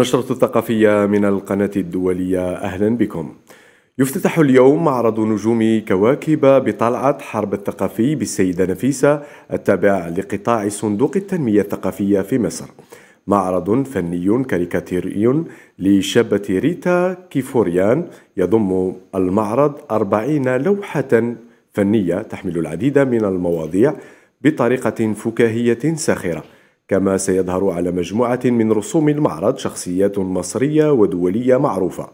النشرة الثقافية من القناة الدولية أهلا بكم يفتتح اليوم معرض نجوم كواكب بطلعة حرب الثقافي بالسيدة نفيسة التابع لقطاع صندوق التنمية الثقافية في مصر معرض فني كاريكاتيري لشابة ريتا كيفوريان يضم المعرض أربعين لوحة فنية تحمل العديد من المواضيع بطريقة فكاهية ساخرة كما سيظهر على مجموعة من رسوم المعرض شخصيات مصرية ودولية معروفة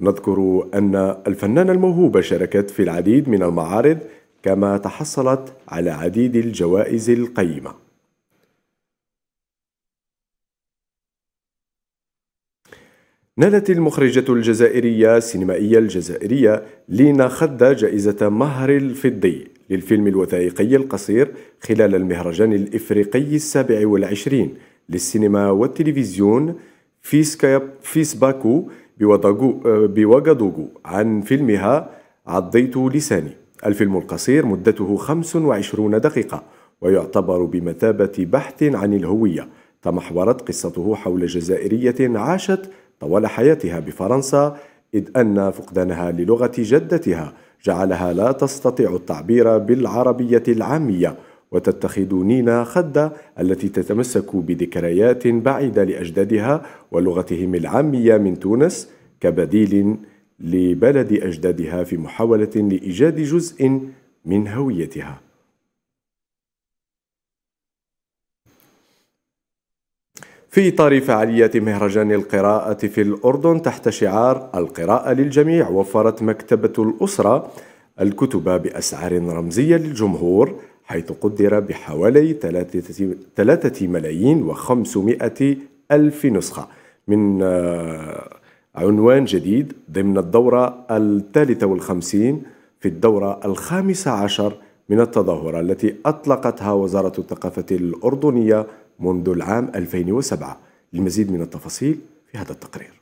نذكر أن الفنانة الموهوبة شاركت في العديد من المعارض كما تحصلت على عديد الجوائز القيمة نالت المخرجة الجزائرية السينمائية الجزائرية لينا خد جائزة مهر الفضي للفيلم الوثائقي القصير خلال المهرجان الإفريقي السابع والعشرين للسينما والتلفزيون في سكايب في سباكو آه، بوغادوغو عن فيلمها عضيت لساني الفيلم القصير مدته 25 دقيقة ويعتبر بمثابة بحث عن الهوية تمحورت قصته حول جزائرية عاشت طوال حياتها بفرنسا إذ أن فقدانها للغة جدتها جعلها لا تستطيع التعبير بالعربية العامية وتتخذ نينا خدة التي تتمسك بذكريات بعيدة لأجدادها ولغتهم العامية من تونس كبديل لبلد أجدادها في محاولة لإيجاد جزء من هويتها في إطار فعالية مهرجان القراءة في الأردن تحت شعار القراءة للجميع وفرت مكتبة الأسرة الكتب بأسعار رمزية للجمهور حيث قدر بحوالي ثلاثة ملايين وخمسمائة ألف نسخة من آه، عنوان جديد ضمن الدورة الثالثة والخمسين في الدورة الخامسة عشر من التظاهرة التي أطلقتها وزارة الثقافة الأردنية منذ العام 2007 للمزيد من التفاصيل في هذا التقرير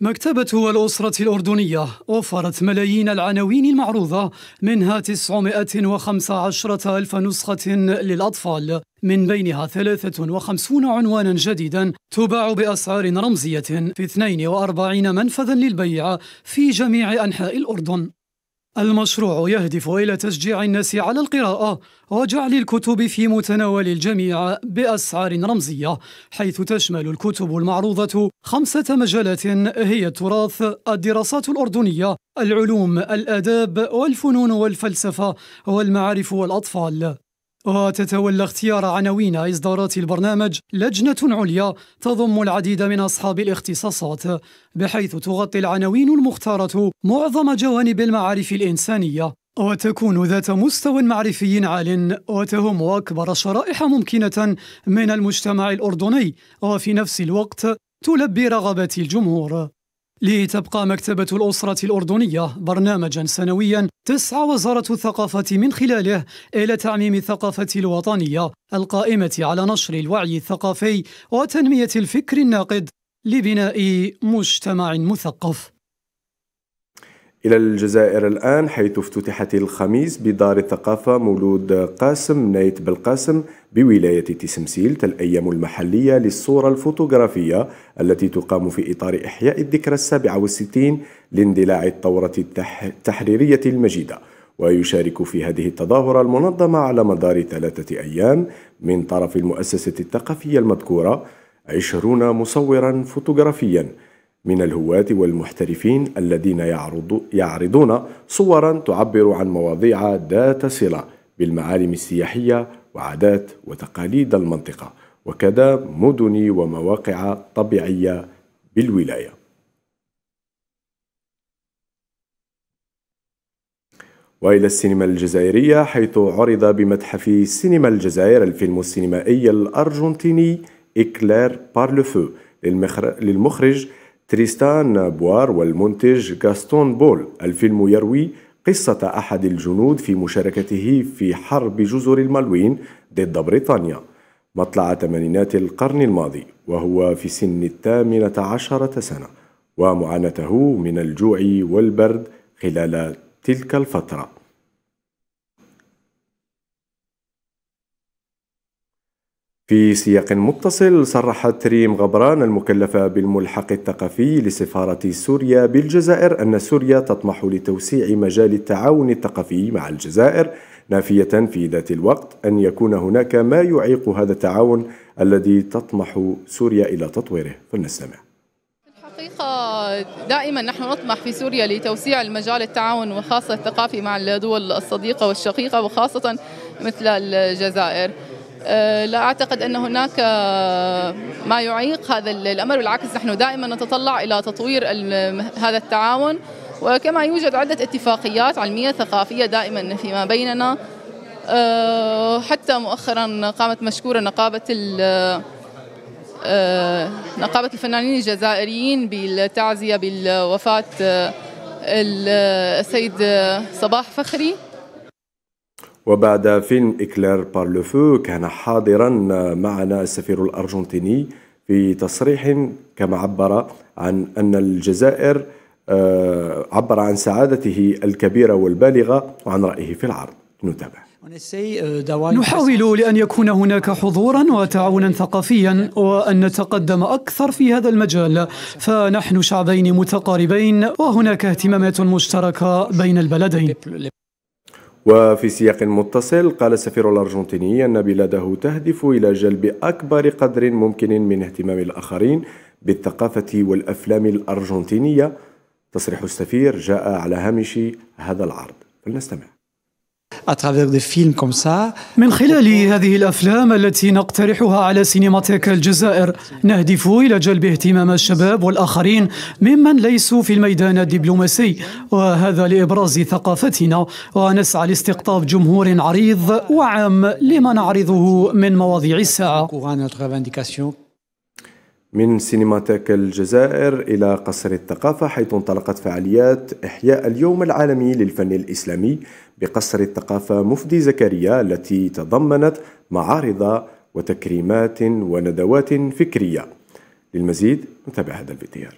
مكتبة الأسرة الأردنية وفرت ملايين العناوين المعروضة منها 915 ألف نسخة للأطفال من بينها 53 عنوانا جديدا تباع بأسعار رمزية في 42 منفذا للبيع في جميع أنحاء الأردن المشروع يهدف إلى تشجيع الناس على القراءة وجعل الكتب في متناول الجميع بأسعار رمزية حيث تشمل الكتب المعروضة خمسة مجالات هي التراث الدراسات الأردنية العلوم الآداب والفنون والفلسفة والمعارف والأطفال وتتولى اختيار عناوين إصدارات البرنامج لجنة عليا تضم العديد من أصحاب الاختصاصات بحيث تغطي العناوين المختارة معظم جوانب المعارف الإنسانية وتكون ذات مستوى معرفي عال وتهم أكبر شرائح ممكنة من المجتمع الأردني وفي نفس الوقت تلبي رغبات الجمهور لتبقى مكتبة الأسرة الأردنية برنامجا سنويا تسعى وزارة الثقافة من خلاله إلى تعميم الثقافة الوطنية القائمة على نشر الوعي الثقافي وتنمية الفكر الناقد لبناء مجتمع مثقف إلى الجزائر الآن حيث افتتحت الخميس بدار الثقافة مولود قاسم نايت بالقاسم بولاية تسمسيل الأيام المحلية للصورة الفوتوغرافية التي تقام في إطار إحياء الذكرى السابعة والستين لاندلاع الثورة التحريرية المجيدة ويشارك في هذه التظاهرة المنظمة على مدار ثلاثة أيام من طرف المؤسسة الثقافية المذكورة عشرون مصورا فوتوغرافيا من الهواة والمحترفين الذين يعرضون صورا تعبر عن مواضيع ذات صلة بالمعالم السياحية وعادات وتقاليد المنطقة وكذا مدن ومواقع طبيعية بالولاية وإلى السينما الجزائرية حيث عرض بمتحف سينما الجزائر الفيلم السينمائي الأرجنتيني إكلير بارلوفو للمخرج تريستان بوار والمنتج غاستون بول الفيلم يروي قصة أحد الجنود في مشاركته في حرب جزر المالوين ضد بريطانيا مطلع ثمانينات القرن الماضي وهو في سن الثامنة عشرة سنة ومعاناته من الجوع والبرد خلال تلك الفتره في سياق متصل صرحت ريم غبران المكلفة بالملحق الثقافي لسفارة سوريا بالجزائر أن سوريا تطمح لتوسيع مجال التعاون الثقافي مع الجزائر نافية في ذات الوقت أن يكون هناك ما يعيق هذا التعاون الذي تطمح سوريا إلى تطويره فلنستمع الحقيقة دائما نحن نطمح في سوريا لتوسيع المجال التعاون وخاصة الثقافي مع الدول الصديقة والشقيقة وخاصة مثل الجزائر آه، لا أعتقد أن هناك ما يعيق هذا الأمر بالعكس نحن دائما نتطلع إلى تطوير هذا التعاون وكما يوجد عدة اتفاقيات علمية ثقافية دائما فيما بيننا آه، حتى مؤخرا قامت مشكورة نقابة آه، نقابة الفنانين الجزائريين بالتعزية بالوفاة السيد صباح فخري وبعد فيلم إكلير بار لو كان حاضرا معنا السفير الأرجنتيني في تصريح كما عبر عن أن الجزائر آه، عبر عن سعادته الكبيرة والبالغة وعن رأيه في العرض نتابع نحاول لأن يكون هناك حضورا وتعاونا ثقافيا وأن نتقدم أكثر في هذا المجال فنحن شعبين متقاربين وهناك اهتمامات مشتركة بين البلدين وفي سياق متصل قال السفير الأرجنتيني أن بلاده تهدف إلى جلب أكبر قدر ممكن من اهتمام الآخرين بالثقافة والأفلام الأرجنتينية تصريح السفير جاء على هامش هذا العرض فلنستمع من خلال هذه الأفلام التي نقترحها على سينماتيك الجزائر نهدف إلى جلب اهتمام الشباب والآخرين ممن ليسوا في الميدان الدبلوماسي وهذا لإبراز ثقافتنا ونسعى لاستقطاب جمهور عريض وعام لما نعرضه من مواضيع الساعة من سينماتيك الجزائر إلى قصر الثقافة حيث انطلقت فعاليات إحياء اليوم العالمي للفن الإسلامي بقصر الثقافة مفدي زكريا التي تضمنت معارض وتكريمات وندوات فكرية للمزيد نتابع هذا الفيديو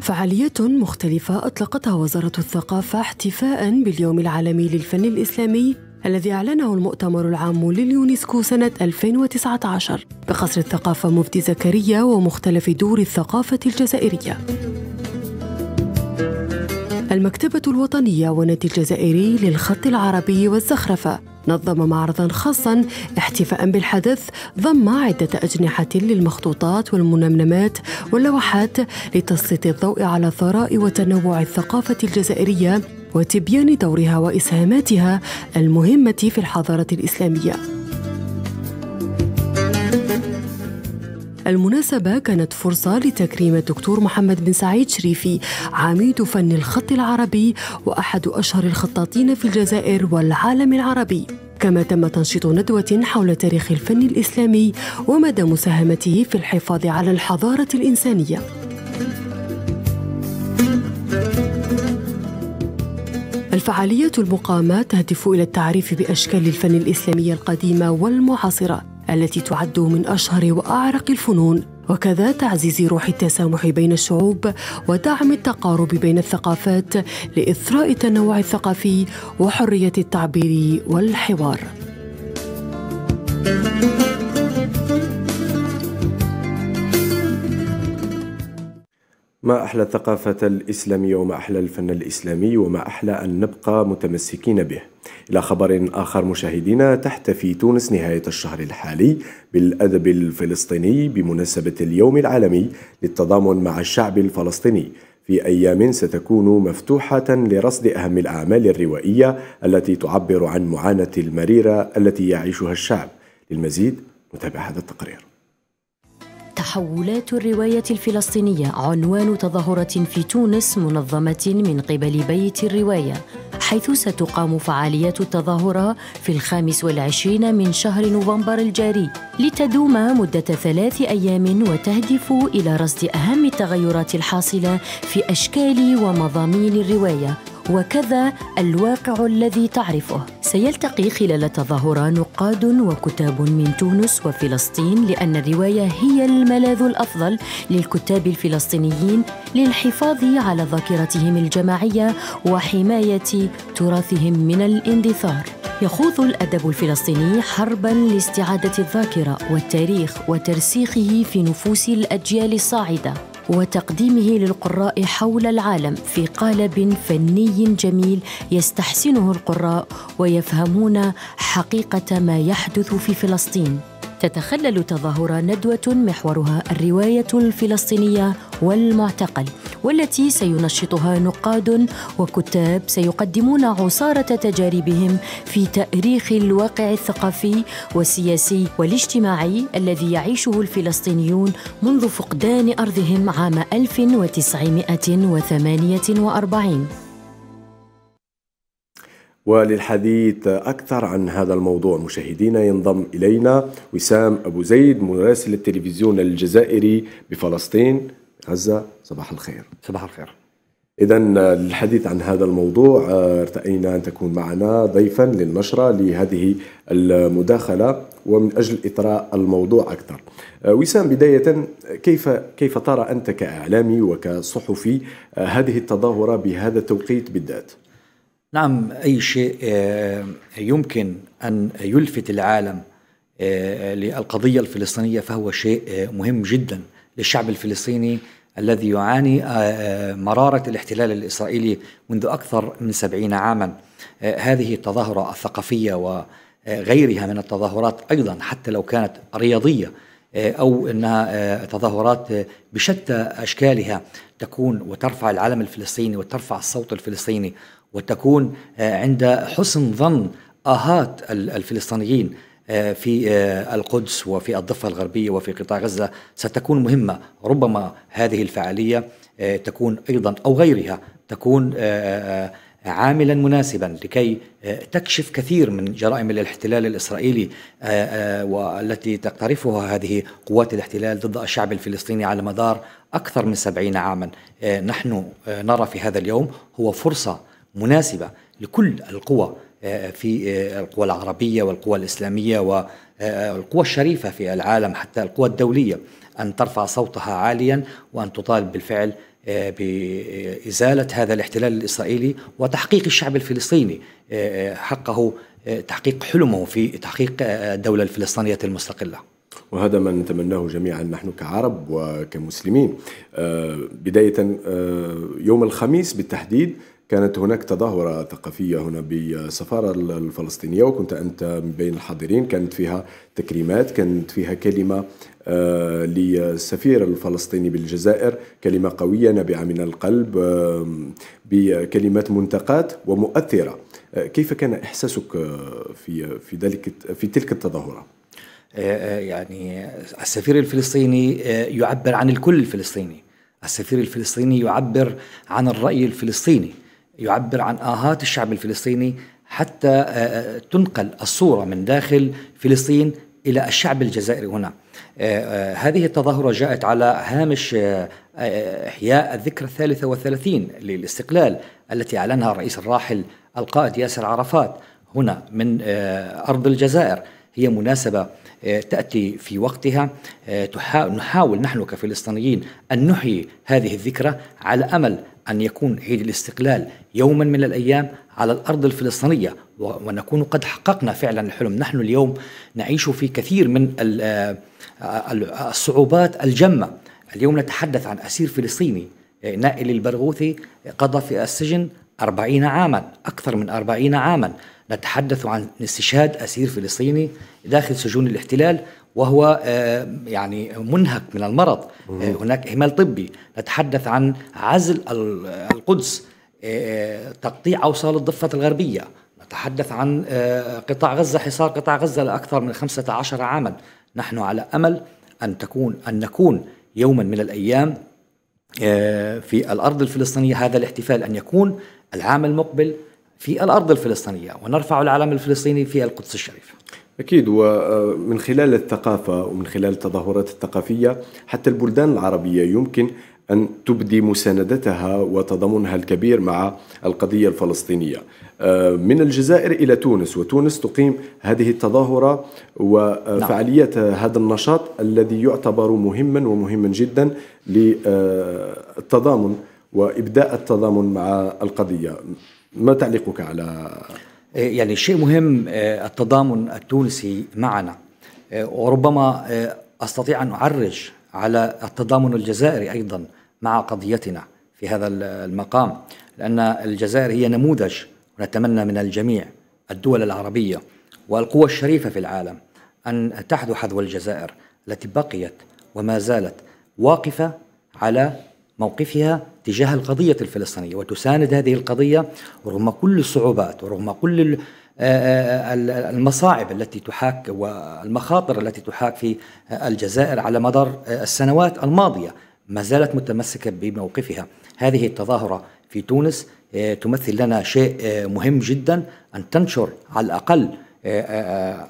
فعاليات مختلفة أطلقتها وزارة الثقافة احتفاء باليوم العالمي للفن الإسلامي الذي أعلنه المؤتمر العام لليونسكو سنة 2019 بقصر الثقافة مفتي زكريا ومختلف دور الثقافة الجزائرية المكتبة الوطنية والنادي الجزائري للخط العربي والزخرفة نظم معرضا خاصا احتفاء بالحدث ضم عدة أجنحة للمخطوطات والمنمنمات واللوحات لتسليط الضوء على ثراء وتنوع الثقافة الجزائرية وتبيان دورها واسهاماتها المهمه في الحضاره الاسلاميه المناسبة كانت فرصة لتكريم الدكتور محمد بن سعيد شريفي عميد فن الخط العربي وأحد أشهر الخطاطين في الجزائر والعالم العربي كما تم تنشيط ندوة حول تاريخ الفن الإسلامي ومدى مساهمته في الحفاظ على الحضارة الإنسانية فعالية المقامات تهدف إلى التعريف بأشكال الفن الإسلامي القديمة والمعاصرة التي تعد من أشهر وأعرق الفنون وكذا تعزيز روح التسامح بين الشعوب ودعم التقارب بين الثقافات لإثراء التنوع الثقافي وحرية التعبير والحوار. thank you ما أحلى الثقافة الإسلامية وما أحلى الفن الإسلامي وما أحلى أن نبقى متمسكين به إلى خبر آخر مشاهدينا تحتفي تونس نهاية الشهر الحالي بالأدب الفلسطيني بمناسبة اليوم العالمي للتضامن مع الشعب الفلسطيني في أيام ستكون مفتوحة لرصد أهم الأعمال الروائية التي تعبر عن معاناة المريرة التي يعيشها الشعب للمزيد نتابع هذا التقرير تحولات الرواية الفلسطينية عنوان تظاهرة في تونس منظمة من قبل بيت الرواية حيث ستقام فعاليات التظاهرة في الخامس والعشرين من شهر نوفمبر الجاري لتدوم مدة ثلاث أيام وتهدف إلى رصد أهم التغيرات الحاصلة في أشكال ومضامين الرواية وكذا الواقع الذي تعرفه سيلتقي خلال التظاهرة نقاد وكتاب من تونس وفلسطين لأن الرواية هي الملاذ الأفضل للكتاب الفلسطينيين للحفاظ على ذاكرتهم الجماعية وحماية تراثهم من الاندثار يخوض الادب الفلسطيني حربا لاستعاده الذاكره والتاريخ وترسيخه في نفوس الاجيال الصاعده وتقديمه للقراء حول العالم في قالب فني جميل يستحسنه القراء ويفهمون حقيقه ما يحدث في فلسطين تتخلل تظاهر ندوة محورها الرواية الفلسطينية والمعتقل والتي سينشطها نقاد وكتاب سيقدمون عصارة تجاربهم في تأريخ الواقع الثقافي والسياسي والاجتماعي الذي يعيشه الفلسطينيون منذ فقدان أرضهم عام 1948 وللحديث أكثر عن هذا الموضوع مشاهدينا ينضم إلينا وسام أبو زيد مراسل التلفزيون الجزائري بفلسطين غزة صباح الخير صباح الخير إذا للحديث عن هذا الموضوع آه، ارتأينا أن تكون معنا ضيفا للنشرة لهذه المداخلة ومن أجل إطراء الموضوع أكثر آه، وسام بداية كيف كيف ترى أنت كإعلامي وكصحفي آه، هذه التظاهرة بهذا التوقيت بالذات؟ نعم أي شيء آه، يمكن أن يلفت العالم آه، للقضية الفلسطينية فهو شيء آه، مهم جدا للشعب الفلسطيني الذي يعاني مرارة الاحتلال الإسرائيلي منذ أكثر من سبعين عاما هذه التظاهرة الثقافية وغيرها من التظاهرات أيضا حتى لو كانت رياضية أو أنها تظاهرات بشتى أشكالها تكون وترفع العلم الفلسطيني وترفع الصوت الفلسطيني وتكون آه، عند حسن ظن اهات الفلسطينيين آه، في آه، القدس وفي الضفه الغربيه وفي قطاع غزه ستكون مهمه ربما هذه الفعاليه تكون ايضا او غيرها تكون عاملا مناسبا لكي تكشف كثير من جرائم الاحتلال الاسرائيلي والتي تقترفها هذه قوات الاحتلال ضد الشعب الفلسطيني على مدار اكثر من سبعين عاما نحن نرى في هذا اليوم هو فرصه مناسبه لكل القوى آه، آه، في آه، القوى العربيه والقوى الاسلاميه والقوى الشريفه في العالم حتى القوى الدوليه ان ترفع صوتها عاليا وان تطالب بالفعل بازاله هذا الاحتلال الاسرائيلي وتحقيق الشعب الفلسطيني حقه تحقيق حلمه في تحقيق الدوله الفلسطينيه المستقله. وهذا ما نتمناه جميعا نحن كعرب وكمسلمين بداية يوم الخميس بالتحديد كانت هناك تظاهرة ثقافية هنا بالسفارة الفلسطينية وكنت أنت من بين الحاضرين كانت فيها تكريمات كانت فيها كلمة للسفير آه، الفلسطيني بالجزائر كلمة قوية نابعة من القلب بكلمات منتقاة ومؤثرة آه، كيف كان إحساسك آه، في في ذلك في تلك التظاهرة؟ يعني السفير الفلسطيني يعبر عن الكل الفلسطيني السفير الفلسطيني يعبر عن الرأي الفلسطيني يعبر عن آهات الشعب الفلسطيني حتى آه، آه، تنقل الصورة من داخل فلسطين إلى الشعب الجزائري هنا آه، هذه التظاهرة جاءت على هامش إحياء الذكرى الثالثة والثلاثين للاستقلال التي أعلنها الرئيس الراحل القائد ياسر عرفات هنا من أرض الجزائر هي مناسبة آه، تأتي في وقتها آه، نحاول نحن كفلسطينيين أن نحيي هذه الذكرى على أمل أن يكون عيد الاستقلال يوما من الأيام على الأرض الفلسطينية ونكون قد حققنا فعلا الحلم نحن اليوم نعيش في كثير من آه، الصعوبات الجمة اليوم نتحدث عن أسير فلسطيني نائل البرغوثي قضى في السجن أربعين عاما أكثر من أربعين عاما نتحدث عن استشهاد أسير فلسطيني داخل سجون الاحتلال وهو آه، يعني منهك من المرض آه، هناك إهمال طبي نتحدث عن عزل القدس آه، تقطيع أوصال الضفة الغربية نتحدث عن قطاع غزة حصار قطاع غزة لأكثر من 15 عاما نحن على أمل أن تكون أن نكون يوما من الأيام في الأرض الفلسطينية هذا الاحتفال أن يكون العام المقبل في الأرض الفلسطينية ونرفع العلم الفلسطيني في القدس الشريفة أكيد ومن آه، خلال الثقافة ومن خلال التظاهرات الثقافية حتى البلدان العربية يمكن أن تبدي مساندتها وتضامنها الكبير مع القضية الفلسطينية آه، من الجزائر إلى تونس وتونس تقيم هذه التظاهرة وفعالية آه، نعم. هذا النشاط الذي يعتبر مهما ومهما جدا للتضامن وإبداء التضامن مع القضية ما تعليقك على إيه، يعني شيء مهم إيه، التضامن التونسي معنا إيه، وربما استطيع ان اعرج على التضامن الجزائري ايضا مع قضيتنا في هذا المقام لان الجزائر هي نموذج ونتمنى من الجميع الدول العربيه والقوى الشريفه في العالم ان تحذو حذو الجزائر التي بقيت وما زالت واقفه على موقفها تجاه القضية الفلسطينية وتساند هذه القضية رغم كل الصعوبات ورغم كل آه، آه، المصاعب التي تحاك والمخاطر التي تحاك في الجزائر على مدار السنوات الماضية ما زالت متمسكة بموقفها هذه التظاهرة في تونس آه، تمثل لنا شيء مهم جدا أن تنشر على الأقل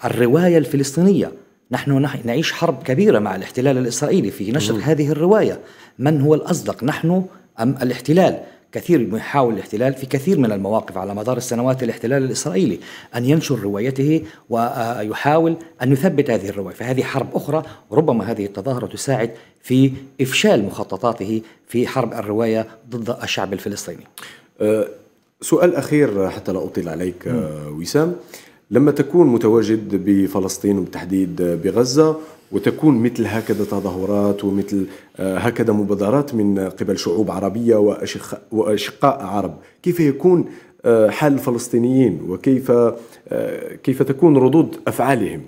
الرواية الفلسطينية نحن نعيش حرب كبيرة مع الاحتلال الإسرائيلي في نشر هذه الرواية من هو الأصدق نحن أم الاحتلال كثير يحاول الاحتلال في كثير من المواقف على مدار السنوات الاحتلال الإسرائيلي أن ينشر روايته ويحاول أن يثبت هذه الرواية فهذه حرب أخرى ربما هذه التظاهرة تساعد في إفشال مخططاته في حرب الرواية ضد الشعب الفلسطيني أه، سؤال أخير حتى لا أطيل عليك أه، وسام لما تكون متواجد بفلسطين وبالتحديد بغزة وتكون مثل هكذا تظاهرات ومثل آه، هكذا مبادرات من قبل شعوب عربية وأشقاء عرب كيف يكون آه، حال الفلسطينيين وكيف آه، كيف تكون ردود أفعالهم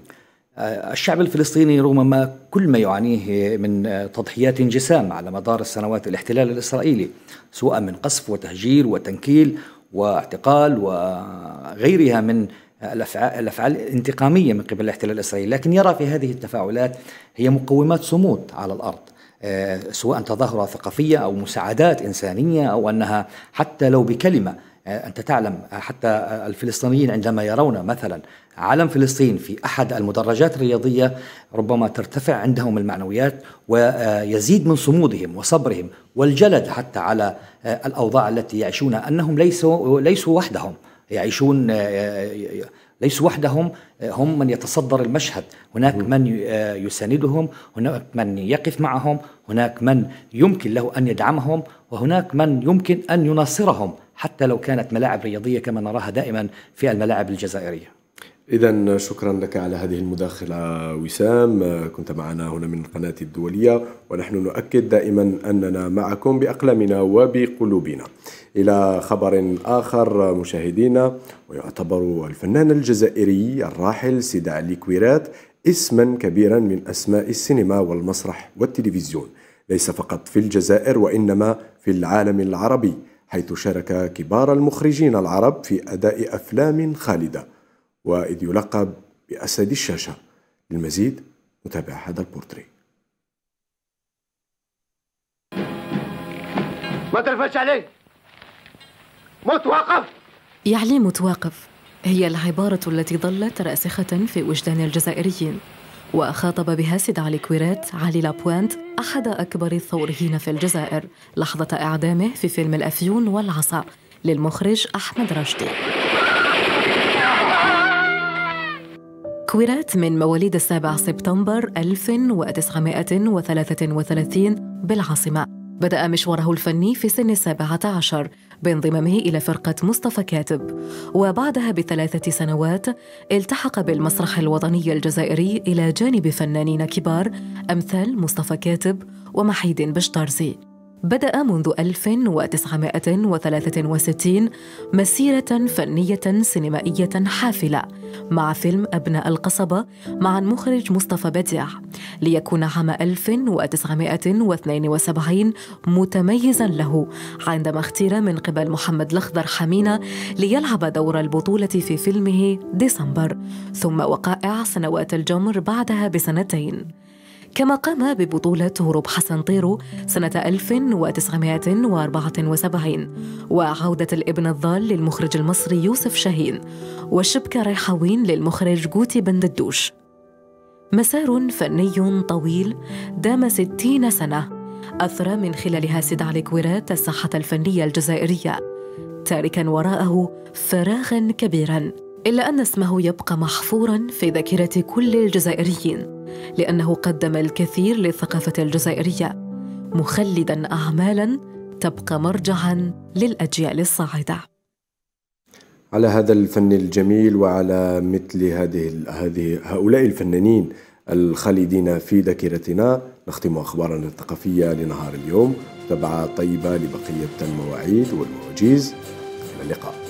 الشعب الفلسطيني رغم ما كل ما يعانيه من تضحيات جسام على مدار السنوات الاحتلال الإسرائيلي سواء من قصف وتهجير وتنكيل واعتقال وغيرها من الافعال الافعال الانتقاميه من قبل الاحتلال الاسرائيلي، لكن يرى في هذه التفاعلات هي مقومات صمود على الارض. آه، سواء تظاهره ثقافيه او مساعدات انسانيه او انها حتى لو بكلمه آه، أنت تعلم آه، حتى الفلسطينيين عندما يرون مثلا علم فلسطين في أحد المدرجات الرياضية ربما ترتفع عندهم المعنويات ويزيد من صمودهم وصبرهم والجلد حتى على الأوضاع التي يعيشونها أنهم ليسوا, ليسوا وحدهم يعيشون آه، ليسوا وحدهم آه، هم من يتصدر المشهد هناك من آه، يساندهم هناك من يقف معهم هناك من يمكن له أن يدعمهم وهناك من يمكن أن يناصرهم حتى لو كانت ملاعب رياضية كما نراها دائما في الملاعب الجزائرية إذا شكرا لك على هذه المداخلة وسام كنت معنا هنا من القناة الدولية ونحن نؤكد دائما أننا معكم بأقلامنا وبقلوبنا إلى خبر آخر مشاهدينا ويعتبر الفنان الجزائري الراحل سيد علي كويرات اسما كبيرا من أسماء السينما والمسرح والتلفزيون ليس فقط في الجزائر وإنما في العالم العربي حيث شارك كبار المخرجين العرب في أداء أفلام خالدة وإذ يلقب بأسد الشاشة للمزيد نتابع هذا البورتري ما ترفدش عليه متوقف يعني متوقف هي العبارة التي ظلت راسخة في وجدان الجزائريين وخاطب بها سيد علي كويرات علي لابوانت أحد أكبر الثوريين في الجزائر لحظة إعدامه في فيلم الأفيون والعصا للمخرج أحمد رشدي كويرات من مواليد السابع سبتمبر 1933 بالعاصمة بدأ مشواره الفني في سن السابعة عشر بانضمامه إلى فرقة مصطفى كاتب وبعدها بثلاثة سنوات التحق بالمسرح الوطني الجزائري إلى جانب فنانين كبار أمثال مصطفى كاتب ومحيد بشترزي بدأ منذ 1963 مسيرة فنية سينمائية حافلة مع فيلم أبناء القصبة مع المخرج مصطفى بديع ليكون عام 1972 متميزا له عندما اختير من قبل محمد الأخضر حمينة ليلعب دور البطولة في فيلمه ديسمبر ثم وقائع سنوات الجمر بعدها بسنتين كما قام ببطولة هروب حسن طيرو سنة 1974 وعودة الابن الضال للمخرج المصري يوسف شاهين وشبكة ريحوين للمخرج جوتي بن ددوش مسار فني طويل دام ستين سنة أثرى من خلالها سيد علي كويرات الساحة الفنية الجزائرية تاركا وراءه فراغا كبيرا إلا أن اسمه يبقى محفورا في ذاكرة كل الجزائريين لأنه قدم الكثير للثقافة الجزائرية مخلدا أعمالا تبقى مرجعا للأجيال الصاعدة على هذا الفن الجميل وعلى مثل هذه هذه هؤلاء الفنانين الخالدين في ذاكرتنا نختم أخبارنا الثقافية لنهار اليوم تبع طيبة لبقية المواعيد والمواجيز إلى اللقاء